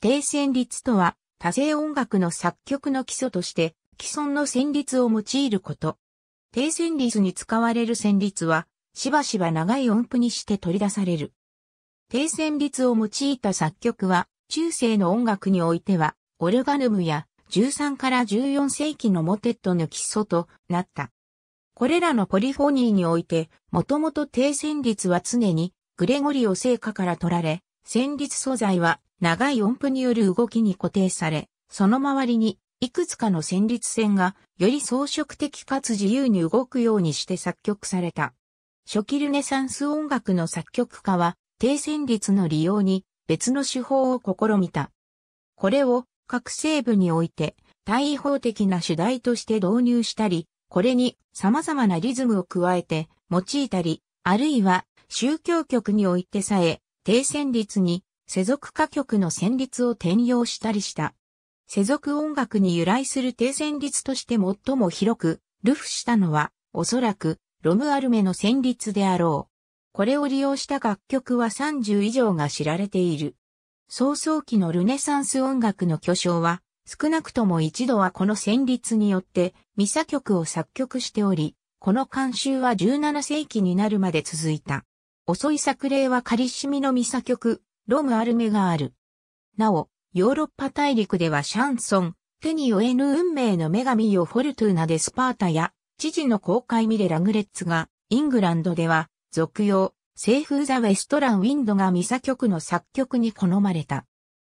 低旋律とは、多声音楽の作曲の基礎として、既存の旋律を用いること。低旋律に使われる旋律は、しばしば長い音符にして取り出される。低旋律を用いた作曲は、中世の音楽においては、オルガヌムや13から14世紀のモテットの基礎となった。これらのポリフォニーにおいて、もともと低旋律は常にグレゴリオ聖歌から取られ、旋律素材は長い音符による動きに固定され、その周りにいくつかの旋律線がより装飾的かつ自由に動くようにして作曲された。初期ルネサンス音楽の作曲家は低旋律の利用に別の手法を試みた。これを各西部において対位法的な主題として導入したり、これに様々なリズムを加えて用いたり、あるいは宗教曲においてさえ低旋律に世俗歌曲の旋律を転用したりした。世俗音楽に由来する低旋律として最も広く、ルフしたのは、おそらく、ロムアルメの旋律であろう。これを利用した楽曲は30以上が知られている。早々期のルネサンス音楽の巨匠は、少なくとも一度はこの旋律によって、ミサ曲を作曲しており、この慣習は17世紀になるまで続いた。遅い作例は仮シミのミサ曲、ロムアルメがある。なお、ヨーロッパ大陸ではシャンソン、手に負えぬ運命の女神よフォルトゥーナでスパータや、知事の公開ミレラグレッツが、イングランドでは、俗用、セーフ・ザ・ウェストラン・ウィンドがミサ曲の作曲に好まれた。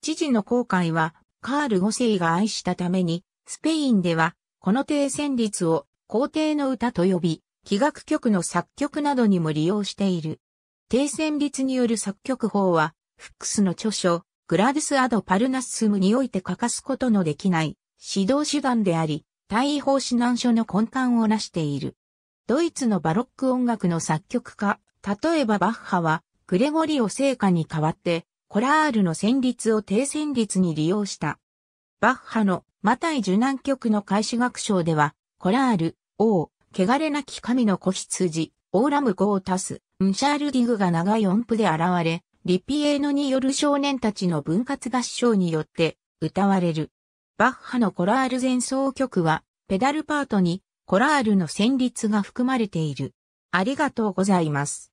知事の公開は、カール5世が愛したために、スペインでは、この低旋律を、皇帝の歌と呼び、器楽曲の作曲などにも利用している。低旋律による作曲法は、フックスの著書、グラディス・アド・パルナスムにおいて欠かすことのできない指導手段であり、大法指南書の根幹を成している。ドイツのバロック音楽の作曲家、例えばバッハは、グレゴリオ聖歌に代わって、コラールの旋律を低旋律に利用した。バッハのマタイ受難曲の開始学章では、コラール、王、汚れなき神の子羊、オーラムゴータス、ンシャールディグが長い音符で現れ、リピエーノによる少年たちの分割合唱によって歌われる。バッハのコラール前奏曲は、ペダルパートにコラールの旋律が含まれている。ありがとうございます。